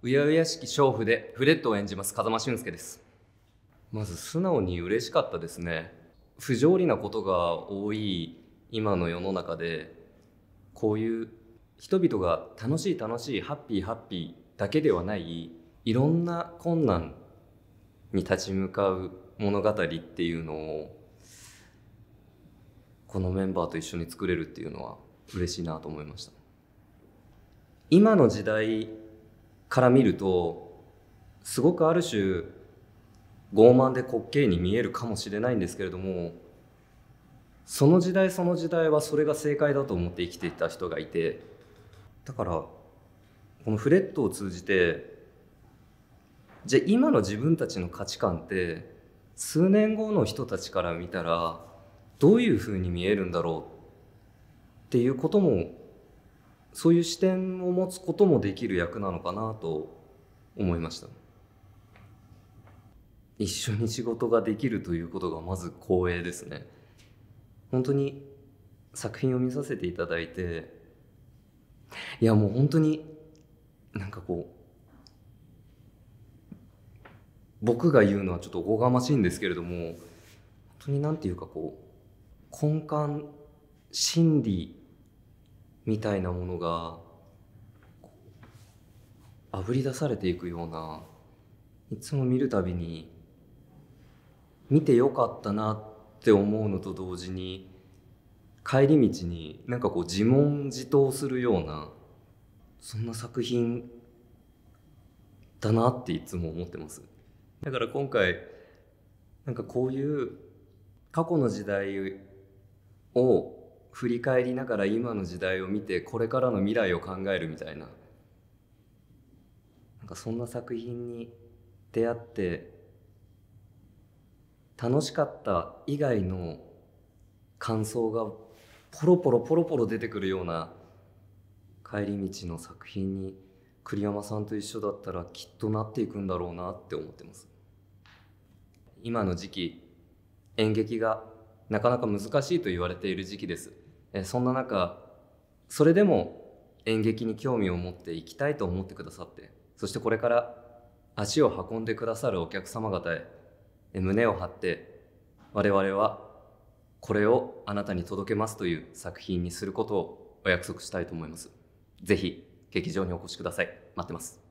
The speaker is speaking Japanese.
うやうやしき娼婦でフレットを演じます風間俊介ですまず素直に嬉しかったですね不条理なことが多い今の世の中でこういう人々が楽しい楽しいハッピーハッピーだけではないいろんな困難に立ち向かう物語っていうのをこのメンバーと一緒に作れるっていうのは嬉しいなと思いました今の時代から見るとすごくある種傲慢で滑稽に見えるかもしれないんですけれどもその時代その時代はそれが正解だと思って生きていた人がいてだからこのフレットを通じてじゃあ今の自分たちの価値観って数年後の人たちから見たらどういうふうに見えるんだろうっていうこともそういう視点を持つこともできる役なのかなと思いました一緒に仕事ができるということがまず光栄ですね本当に作品を見させていただいていやもう本当になんかこう僕が言うのはちょっとおこがましいんですけれども本当になんていうかこう根幹心理みたいなものがあぶり出されていくようないつも見るたびに見てよかったなって思うのと同時に帰り道になんかこう自問自答するようなそんな作品だなっていつも思ってますだから今回なんかこういう過去の時代を振り返りながら今の時代を見てこれからの未来を考えるみたいななんかそんな作品に出会って楽しかった以外の感想がポロポロポロポロ出てくるような帰り道の作品に栗山さんと一緒だったらきっとなっていくんだろうなって思ってます今の時期演劇がなかなか難しいと言われている時期ですえそんな中それでも演劇に興味を持っていきたいと思ってくださってそしてこれから足を運んでくださるお客様方へ胸を張って我々はこれをあなたに届けますという作品にすることをお約束したいと思います。ぜひ劇場にお越しください。待ってます。